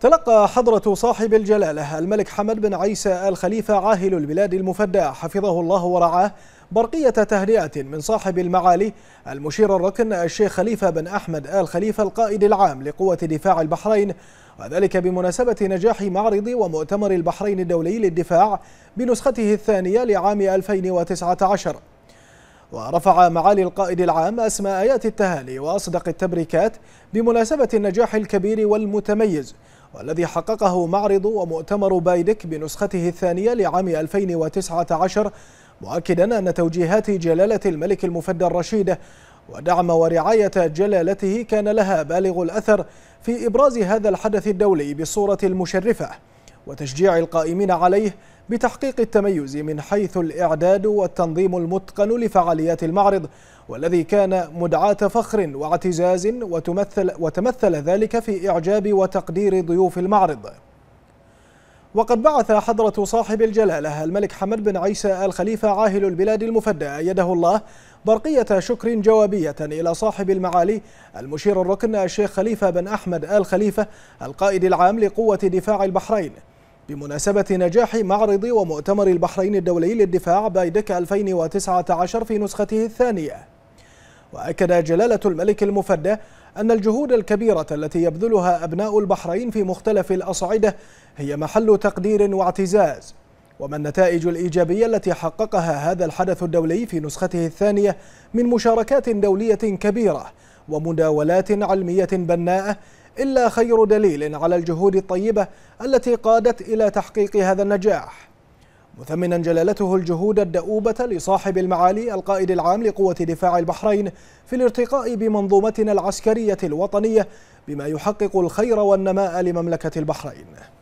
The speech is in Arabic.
تلقى حضرة صاحب الجلالة الملك حمد بن عيسى الخليفة عاهل البلاد المفدى حفظه الله ورعاه برقية تهنئة من صاحب المعالي المشير الركن الشيخ خليفة بن أحمد آل خليفة القائد العام لقوة دفاع البحرين وذلك بمناسبة نجاح معرض ومؤتمر البحرين الدولي للدفاع بنسخته الثانية لعام 2019 ورفع معالي القائد العام أسماء آيات التهاني وأصدق التبريكات بمناسبة النجاح الكبير والمتميز والذي حققه معرض ومؤتمر بايدك بنسخته الثانية لعام 2019 مؤكدا أن توجيهات جلالة الملك المفدى الرشيد ودعم ورعاية جلالته كان لها بالغ الأثر في إبراز هذا الحدث الدولي بالصورة المشرفة وتشجيع القائمين عليه بتحقيق التميز من حيث الإعداد والتنظيم المتقن لفعاليات المعرض والذي كان مدعاة فخر واعتزاز وتمثل, وتمثل ذلك في إعجاب وتقدير ضيوف المعرض وقد بعث حضرة صاحب الجلالة الملك حمد بن عيسى الخليفة عاهل البلاد المفدى أيده الله برقية شكر جوابية إلى صاحب المعالي المشير الركن الشيخ خليفة بن أحمد آل خليفة القائد العام لقوة دفاع البحرين بمناسبة نجاح معرض ومؤتمر البحرين الدولي للدفاع بايدك 2019 في نسخته الثانية وأكد جلالة الملك المفدى أن الجهود الكبيرة التي يبذلها أبناء البحرين في مختلف الأصعدة هي محل تقدير واعتزاز وما النتائج الإيجابية التي حققها هذا الحدث الدولي في نسخته الثانية من مشاركات دولية كبيرة ومداولات علمية بناءة إلا خير دليل على الجهود الطيبة التي قادت إلى تحقيق هذا النجاح مثمنا جلالته الجهود الدؤوبة لصاحب المعالي القائد العام لقوة دفاع البحرين في الارتقاء بمنظومتنا العسكرية الوطنية بما يحقق الخير والنماء لمملكة البحرين